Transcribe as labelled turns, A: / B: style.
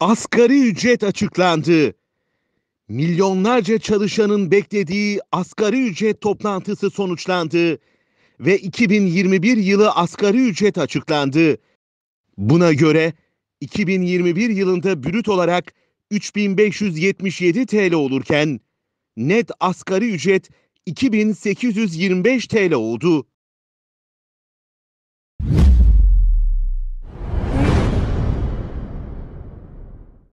A: Asgari ücret açıklandı. Milyonlarca çalışanın beklediği asgari ücret toplantısı sonuçlandı ve 2021 yılı asgari ücret açıklandı. Buna göre 2021 yılında brüt olarak 3577 TL olurken net asgari ücret 2825 TL oldu.